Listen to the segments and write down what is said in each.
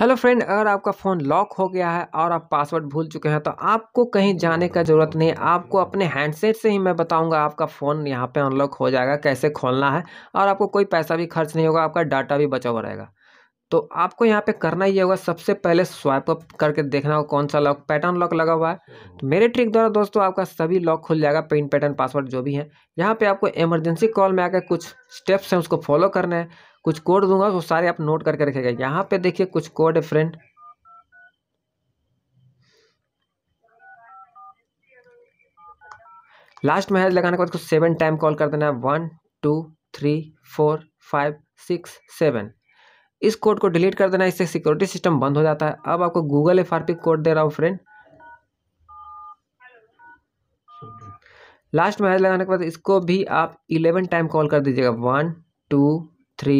Hello friend अगर आपका phone lock हो गया है और आप पासवर्ड भूल चुके हैं तो आपको कहीं जाने का ज़रूरत नहीं है आपको अपने हैंडसेट से ही मैं बताऊंगा आपका फ़ोन यहाँ पे अनलॉक हो जाएगा कैसे खोलना है और आपको कोई पैसा भी खर्च नहीं होगा आपका डाटा भी बचा हुआ रहेगा तो आपको यहाँ पे करना ये होगा सबसे पहले स्वाइप अप करके देखना होगा कौन सा लॉक पैटर्न लॉक लगा हुआ है हम्म। तो मेरे ट्रिक द्वारा दोस्तों आपका सभी लॉक खुल जाएगा पिन पैटर्न पासवर्ड जो भी है यहाँ पे आपको इमरजेंसी कॉल में आकर कुछ स्टेप्स हैं उसको फॉलो करना है कुछ कोड दूंगा वो सारे आप नोट करके रखेगा यहाँ पर देखिए कुछ कोड है फ्रेंड लास्ट में लगाने के बाद कुछ सेवन टाइम कॉल कर देना है one two three four five six seven इस कोड को डिलीट कर देना इससे सिक्योरिटी सिस्टम बंद हो जाता है अब आपको गूगल एफ कोड दे रहा हूँ फ्रेंड लास्ट में हैश लगाने के बाद इसको भी आप इलेवन टाइम कॉल कर दीजिएगा one two three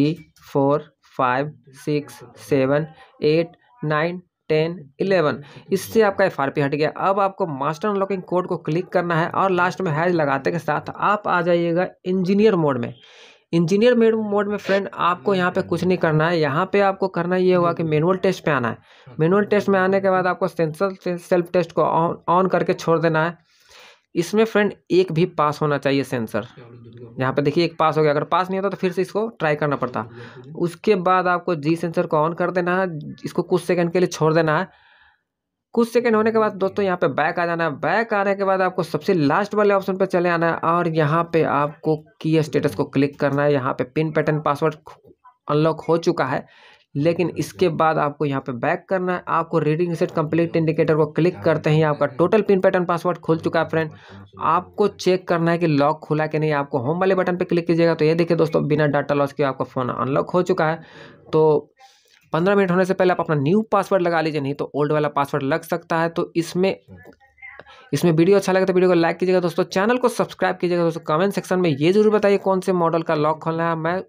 four five six seven eight nine ten eleven इससे आपका एफ आर पी हट गया अब आपको मास्टर अनलॉकिंग कोड को क्लिक करना है और लास्ट में हैज लगाते के साथ आप आ जाइएगा इंजीनियर मोड में इंजीनियर मेड मोड में फ्रेंड आपको यहाँ पे कुछ नहीं करना है यहाँ पे आपको करना ये होगा कि हम्म। मैनुअल टेस्ट पे आना है मैनुअल टेस्ट में आने के बाद आपको सेंसर सेल्फ टेस्ट को ऑन करके छोड़ देना है इसमें फ्रेंड एक भी पास होना चाहिए सेंसर यहाँ पे देखिए एक पास हो गया अगर पास नहीं होता तो फिर से इसको ट्राई करना पड़ता उसके बाद आपको जी सेंसर को ऑन कर देना है इसको कुछ सेकंड के लिए छोड़ देना है कुछ सेकंड होने के बाद दोस्तों यहाँ पे बैक आ जाना है बैक आने के बाद आपको सबसे लास्ट वाले ऑप्शन पे चले आना है और यहाँ पे आपको की स्टेटस को क्लिक करना है यहाँ पे पिन पैटर्न पासवर्ड अनलॉक हो चुका है लेकिन इसके बाद आपको यहाँ पे बैक करना है आपको रीडिंग सेट कंप्लीट इंडिकेटर को क्लिक करते ही आपका टोटल पिन पैटर्न पासवर्ड खुल चुका है फ्रेंड आपको चेक करना है कि लॉक खुला कि नहीं आपको होम वाले बटन पर क्लिक कीजिएगा तो ये देखिए दोस्तों बिना डाटा लॉस के आपका फ़ोन अनलॉक हो चुका है तो पंद्रह मिनट होने से पहले आप अपना न्यू पासवर्ड लगा लीजिए नहीं तो ओल्ड वाला पासवर्ड लग सकता है तो इसमें इसमें वीडियो अच्छा लगे तो वीडियो को लाइक कीजिएगा दोस्तों चैनल को सब्सक्राइब कीजिएगा दोस्तों कमेंट सेक्शन में ये जरूर बताइए कौन से मॉडल का लॉक खोलना है मैं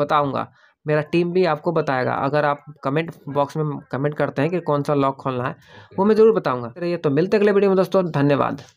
बताऊँगा मेरा टीम भी आपको बताएगा अगर आप कमेंट बॉक्स में कमेंट करते हैं कि कौन सा लॉक खोलना है वो मैं ज़रूर बताऊँगा तो मिलते अगले वीडियो में दोस्तों धन्यवाद